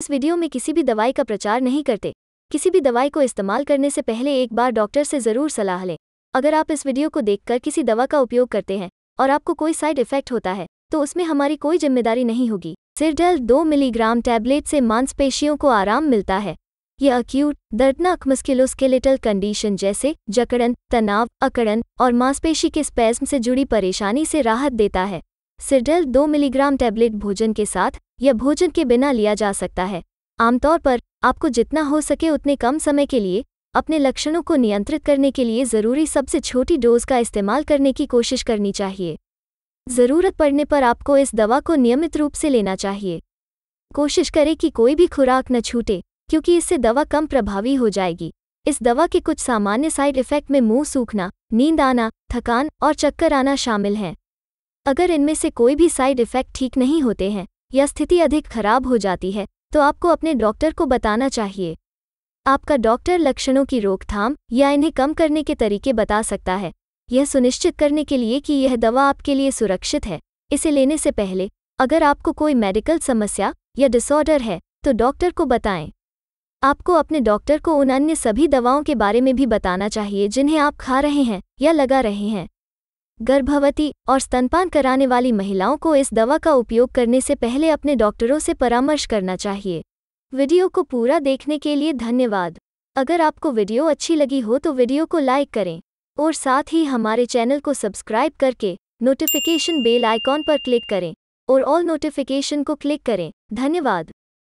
इस वीडियो में किसी भी दवाई का प्रचार नहीं करते किसी भी दवाई को इस्तेमाल करने से पहले एक बार डॉक्टर से ज़रूर सलाह लें अगर आप इस वीडियो को देखकर किसी दवा का उपयोग करते हैं और आपको कोई साइड इफेक्ट होता है तो उसमें हमारी कोई जिम्मेदारी नहीं होगी सिरडल दो मिलीग्राम टैबलेट से मांसपेशियों को आराम मिलता है यह अक्यूट दर्दनाक मस्किलोस्केलेटल कंडीशन जैसे जकड़न तनाव अकड़न और मांसपेशी के स्पेज से जुड़ी परेशानी से राहत देता है सिरडल दो मिलीग्राम टैबलेट भोजन के साथ यह भोजन के बिना लिया जा सकता है आमतौर पर आपको जितना हो सके उतने कम समय के लिए अपने लक्षणों को नियंत्रित करने के लिए ज़रूरी सबसे छोटी डोज का इस्तेमाल करने की कोशिश करनी चाहिए ज़रूरत पड़ने पर आपको इस दवा को नियमित रूप से लेना चाहिए कोशिश करें कि कोई भी खुराक न छूटे क्योंकि इससे दवा कम प्रभावी हो जाएगी इस दवा के कुछ सामान्य साइड इफ़ेक्ट में मुंह सूखना नींद आना थकान और चक्कर आना शामिल हैं अगर इनमें से कोई भी साइड इफ़ेक्ट ठीक नहीं होते हैं या स्थिति अधिक खराब हो जाती है तो आपको अपने डॉक्टर को बताना चाहिए आपका डॉक्टर लक्षणों की रोकथाम या इन्हें कम करने के तरीके बता सकता है यह सुनिश्चित करने के लिए कि यह दवा आपके लिए सुरक्षित है इसे लेने से पहले अगर आपको कोई मेडिकल समस्या या डिसऑर्डर है तो डॉक्टर को बताएं आपको अपने डॉक्टर को उन अन्य सभी दवाओं के बारे में भी बताना चाहिए जिन्हें आप खा रहे हैं या लगा रहे हैं गर्भवती और स्तनपान कराने वाली महिलाओं को इस दवा का उपयोग करने से पहले अपने डॉक्टरों से परामर्श करना चाहिए वीडियो को पूरा देखने के लिए धन्यवाद अगर आपको वीडियो अच्छी लगी हो तो वीडियो को लाइक करें और साथ ही हमारे चैनल को सब्सक्राइब करके नोटिफिकेशन बेल आइकॉन पर क्लिक करें और ऑल नोटिफिकेशन को क्लिक करें धन्यवाद